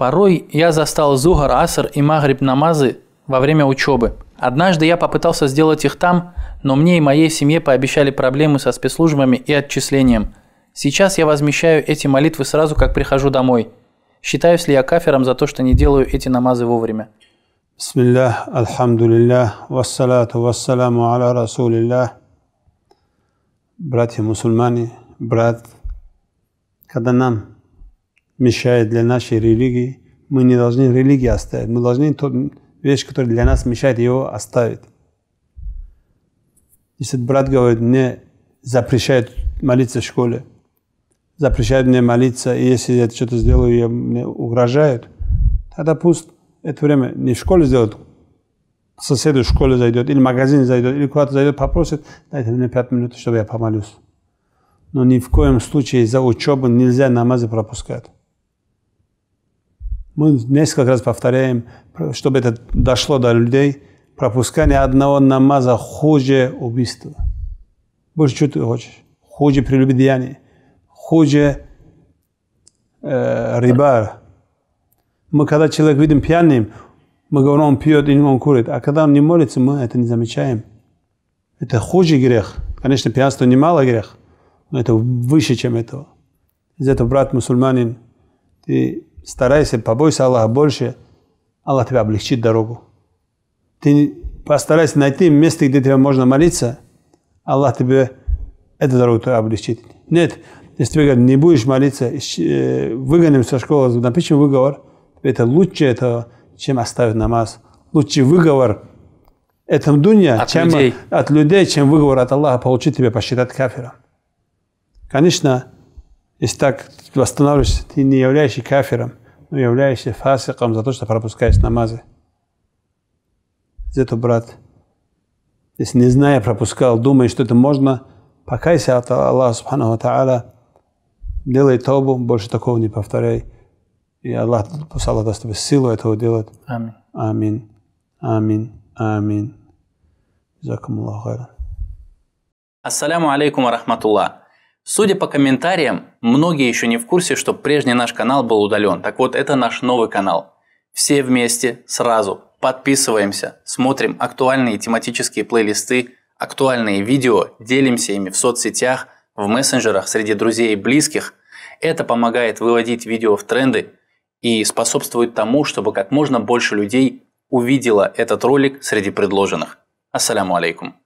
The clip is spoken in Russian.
Порой я застал Зугар, Аср и Магриб намазы во время учебы. Однажды я попытался сделать их там, но мне и моей семье пообещали проблемы со спецслужбами и отчислением. Сейчас я возмещаю эти молитвы сразу, как прихожу домой. Считаюсь ли я кафером за то, что не делаю эти намазы вовремя? Бисмиллах, альхамдулиллах, вассалату вассаламу аля расулиллах. Братья мусульмане, брат, когда нам мешает для нашей религии, мы не должны религию оставить, мы должны ту вещь, которая для нас мешает, его оставить. Если брат говорит, мне запрещают молиться в школе, запрещают мне молиться, и если я что-то сделаю, я, мне угрожают, тогда пусть это время не в школе сделают, соседу в школе зайдет, или в магазин зайдет, или куда-то зайдет, попросит, дайте мне пять минут, чтобы я помолюсь. Но ни в коем случае за учебу нельзя намазы пропускать. Мы несколько раз повторяем, чтобы это дошло до людей, пропускание одного намаза хуже убийства. Больше что ты хочешь? Хуже прелюбодеяния, хуже э, рибар. Мы когда человек видим пьяным, мы говорим, он пьет, или он курит. А когда он не молится, мы это не замечаем. Это хуже грех. Конечно, пьянство немало грех, но это выше, чем этого. Из этого брат мусульманин, ты старайся, побойся Аллаха больше, Аллах тебе облегчит дорогу. Ты постарайся найти место, где тебе можно молиться, Аллах тебе эту дорогу облегчит. Нет, если ты говорят, не будешь молиться, э, выгоним со школы, напишем выговор, это лучше, это, чем оставить намаз. Лучше выговор этом дуня, от, чем, людей. от людей, чем выговор от Аллаха получить тебе посчитать кафира. Конечно, если так восстанавливаешься, ты не являешься кафиром, но являешься фасиком за то, что пропускаешь намазы. Зато, брат, если не зная пропускал, думая, что это можно, покайся от Аллаха, Субхану Тааля, делай тобу, больше такого не повторяй. И Аллах, послал даст тебе силу этого делать. Амин. Амин. Амин. Амин. Закум Аллаху Ассаляму алейкум ва рахматуллах. Судя по комментариям, многие еще не в курсе, что прежний наш канал был удален. Так вот, это наш новый канал. Все вместе, сразу, подписываемся, смотрим актуальные тематические плейлисты, актуальные видео, делимся ими в соцсетях, в мессенджерах, среди друзей и близких. Это помогает выводить видео в тренды и способствует тому, чтобы как можно больше людей увидела этот ролик среди предложенных. Ассаляму алейкум.